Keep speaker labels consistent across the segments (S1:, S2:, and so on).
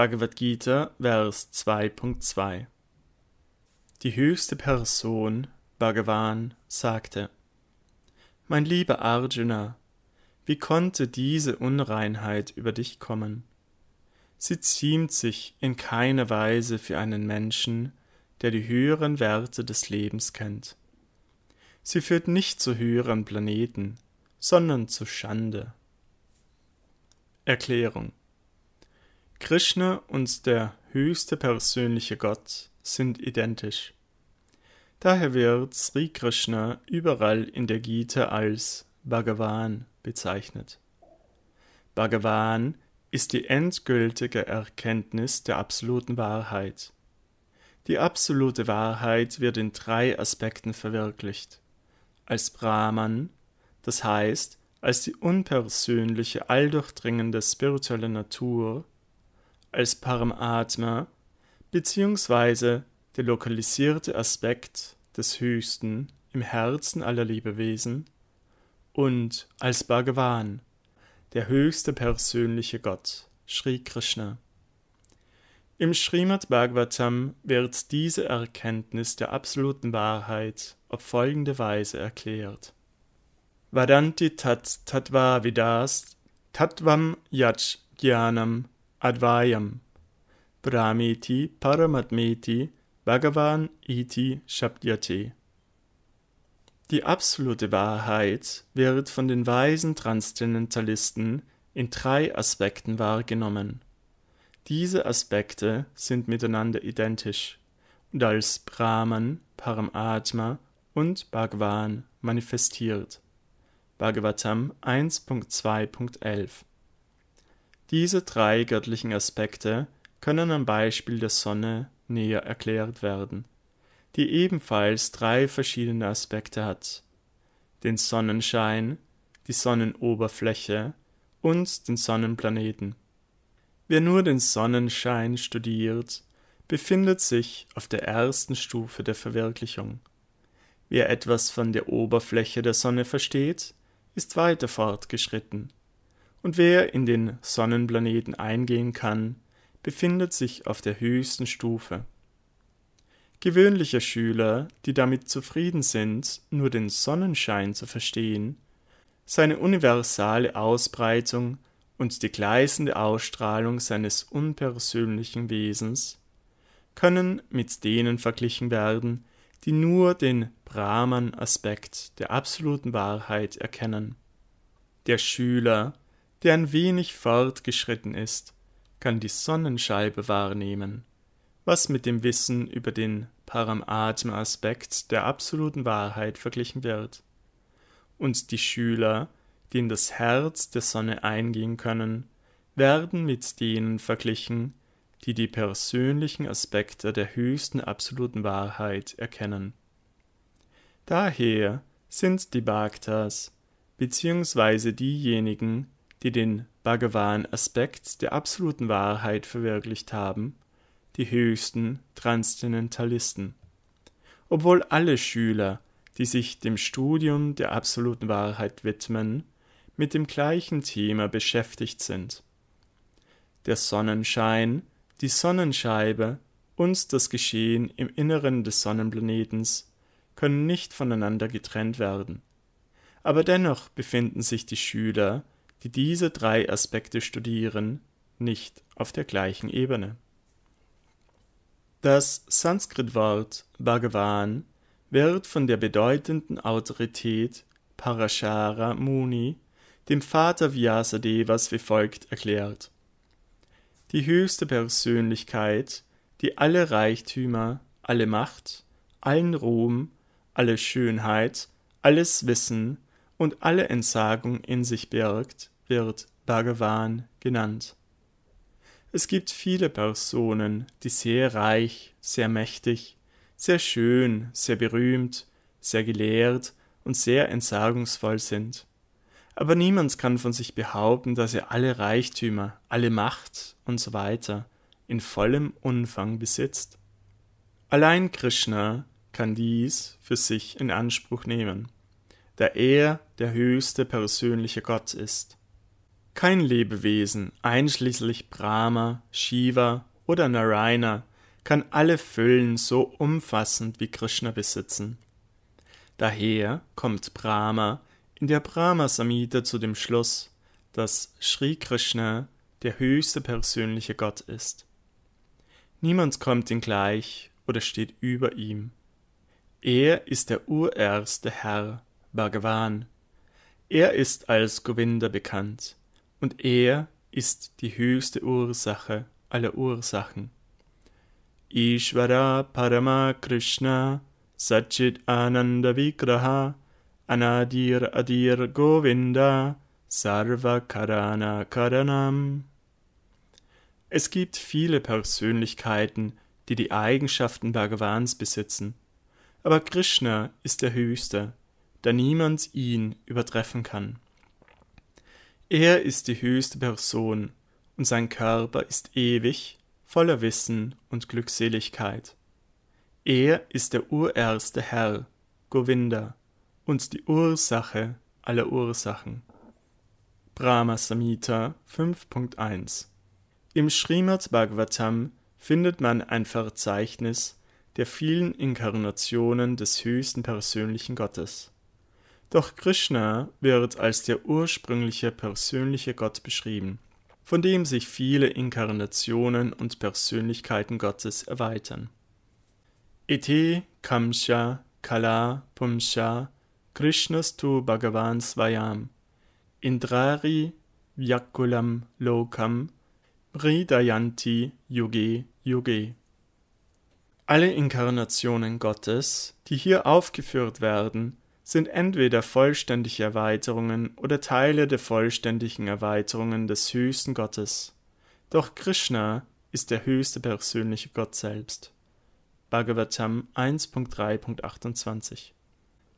S1: Bhagavad Gita, Vers 2.2 Die höchste Person, Bhagavan, sagte, Mein lieber Arjuna, wie konnte diese Unreinheit über dich kommen? Sie ziemt sich in keiner Weise für einen Menschen, der die höheren Werte des Lebens kennt. Sie führt nicht zu höheren Planeten, sondern zu Schande. Erklärung Krishna und der höchste persönliche Gott sind identisch. Daher wird Sri Krishna überall in der Gita als Bhagavan bezeichnet. Bhagavan ist die endgültige Erkenntnis der absoluten Wahrheit. Die absolute Wahrheit wird in drei Aspekten verwirklicht. Als Brahman, das heißt als die unpersönliche, alldurchdringende spirituelle Natur, als Paramatma beziehungsweise der lokalisierte Aspekt des Höchsten im Herzen aller Lebewesen und als Bhagavan, der höchste persönliche Gott, Sri Krishna. Im Srimad Bhagavatam wird diese Erkenntnis der absoluten Wahrheit auf folgende Weise erklärt. Vadanti tat tatva vidas tatvam yaj jnanam Advayam. Brahmeti Paramatmeti Bhagavan Iti Shabdyate. Die absolute Wahrheit wird von den weisen Transzendentalisten in drei Aspekten wahrgenommen. Diese Aspekte sind miteinander identisch und als Brahman, Paramatma und Bhagavan manifestiert. Bhagavatam 1.2.11 diese drei göttlichen Aspekte können am Beispiel der Sonne näher erklärt werden, die ebenfalls drei verschiedene Aspekte hat: den Sonnenschein, die Sonnenoberfläche und den Sonnenplaneten. Wer nur den Sonnenschein studiert, befindet sich auf der ersten Stufe der Verwirklichung. Wer etwas von der Oberfläche der Sonne versteht, ist weiter fortgeschritten und wer in den Sonnenplaneten eingehen kann, befindet sich auf der höchsten Stufe. Gewöhnliche Schüler, die damit zufrieden sind, nur den Sonnenschein zu verstehen, seine universale Ausbreitung und die gleißende Ausstrahlung seines unpersönlichen Wesens, können mit denen verglichen werden, die nur den Brahman-Aspekt der absoluten Wahrheit erkennen. Der Schüler, der ein wenig fortgeschritten ist, kann die Sonnenscheibe wahrnehmen, was mit dem Wissen über den Paramatma-Aspekt der absoluten Wahrheit verglichen wird. Und die Schüler, die in das Herz der Sonne eingehen können, werden mit denen verglichen, die die persönlichen Aspekte der höchsten absoluten Wahrheit erkennen. Daher sind die Bhaktas, beziehungsweise diejenigen, die den Bhagavan-Aspekt der absoluten Wahrheit verwirklicht haben, die höchsten Transzendentalisten. Obwohl alle Schüler, die sich dem Studium der absoluten Wahrheit widmen, mit dem gleichen Thema beschäftigt sind. Der Sonnenschein, die Sonnenscheibe und das Geschehen im Inneren des Sonnenplanetens können nicht voneinander getrennt werden. Aber dennoch befinden sich die Schüler die diese drei Aspekte studieren, nicht auf der gleichen Ebene. Das Sanskritwort Bhagavan wird von der bedeutenden Autorität Parashara Muni, dem Vater Vyasadevas, wie folgt erklärt. Die höchste Persönlichkeit, die alle Reichtümer, alle Macht, allen Ruhm, alle Schönheit, alles Wissen, und alle Entsagung in sich birgt, wird Bhagavan genannt. Es gibt viele Personen, die sehr reich, sehr mächtig, sehr schön, sehr berühmt, sehr gelehrt und sehr entsagungsvoll sind. Aber niemand kann von sich behaupten, dass er alle Reichtümer, alle Macht und so weiter in vollem Umfang besitzt. Allein Krishna kann dies für sich in Anspruch nehmen da er der höchste persönliche Gott ist. Kein Lebewesen, einschließlich Brahma, Shiva oder Narayana, kann alle Füllen so umfassend wie Krishna besitzen. Daher kommt Brahma in der Brahma Samhita zu dem Schluss, dass Sri Krishna der höchste persönliche Gott ist. Niemand kommt ihm gleich oder steht über ihm. Er ist der urerste Herr, Bhagavan. Er ist als Govinda bekannt und er ist die höchste Ursache aller Ursachen. Ishvara Parama Krishna Satchit Ananda Vigraha Anadir Adir Govinda Sarva Karana Karanam. Es gibt viele Persönlichkeiten, die die Eigenschaften Bhagavans besitzen, aber Krishna ist der Höchste, da niemand ihn übertreffen kann. Er ist die höchste Person, und sein Körper ist ewig, voller Wissen und Glückseligkeit. Er ist der urerste Herr, Govinda, und die Ursache aller Ursachen. Brahma Samhita 5.1 Im Srimad Bhagavatam findet man ein Verzeichnis der vielen Inkarnationen des höchsten persönlichen Gottes. Doch Krishna wird als der ursprüngliche persönliche Gott beschrieben, von dem sich viele Inkarnationen und Persönlichkeiten Gottes erweitern. Ete Kamsha Kala Pumsha Krishnastu Bhagavan Svayam Indrari Vyakulam Lokam Ridayanti Yuge Yuge. Alle Inkarnationen Gottes, die hier aufgeführt werden, sind entweder vollständige Erweiterungen oder Teile der vollständigen Erweiterungen des höchsten Gottes. Doch Krishna ist der höchste persönliche Gott selbst. Bhagavatam 1.3.28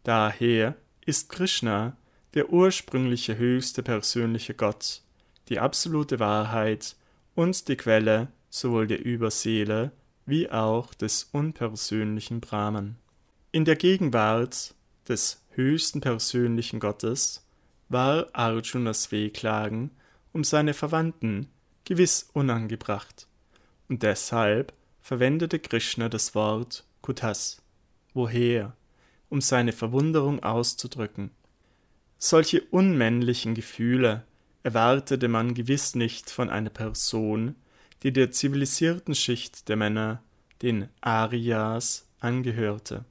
S1: Daher ist Krishna der ursprüngliche höchste persönliche Gott, die absolute Wahrheit und die Quelle sowohl der Überseele wie auch des unpersönlichen Brahman. In der Gegenwart des höchsten persönlichen Gottes, war Arjunas Wehklagen um seine Verwandten gewiss unangebracht, und deshalb verwendete Krishna das Wort Kutas, woher, um seine Verwunderung auszudrücken. Solche unmännlichen Gefühle erwartete man gewiss nicht von einer Person, die der zivilisierten Schicht der Männer, den Arias, angehörte.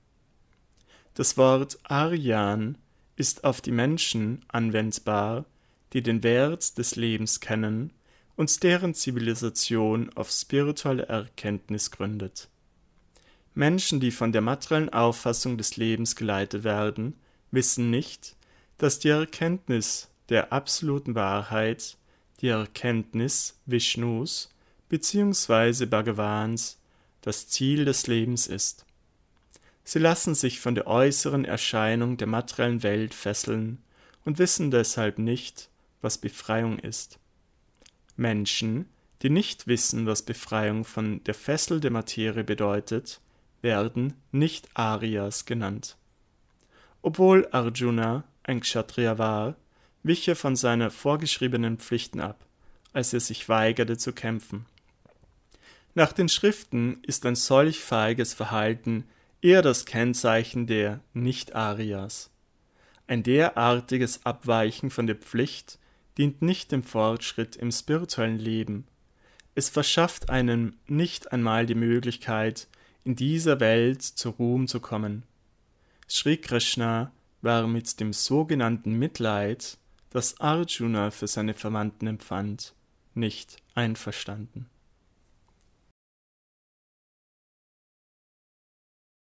S1: Das Wort Arjan ist auf die Menschen anwendbar, die den Wert des Lebens kennen und deren Zivilisation auf spirituelle Erkenntnis gründet. Menschen, die von der materiellen Auffassung des Lebens geleitet werden, wissen nicht, dass die Erkenntnis der absoluten Wahrheit, die Erkenntnis Vishnus bzw. Bhagavans das Ziel des Lebens ist. Sie lassen sich von der äußeren Erscheinung der materiellen Welt fesseln und wissen deshalb nicht, was Befreiung ist. Menschen, die nicht wissen, was Befreiung von der Fessel der Materie bedeutet, werden nicht Arias genannt. Obwohl Arjuna ein Kshatriya war, wich er von seinen vorgeschriebenen Pflichten ab, als er sich weigerte zu kämpfen. Nach den Schriften ist ein solch feiges Verhalten eher das Kennzeichen der nicht arias Ein derartiges Abweichen von der Pflicht dient nicht dem Fortschritt im spirituellen Leben. Es verschafft einem nicht einmal die Möglichkeit, in dieser Welt zu Ruhm zu kommen. Sri Krishna war mit dem sogenannten Mitleid, das Arjuna für seine Verwandten empfand, nicht einverstanden.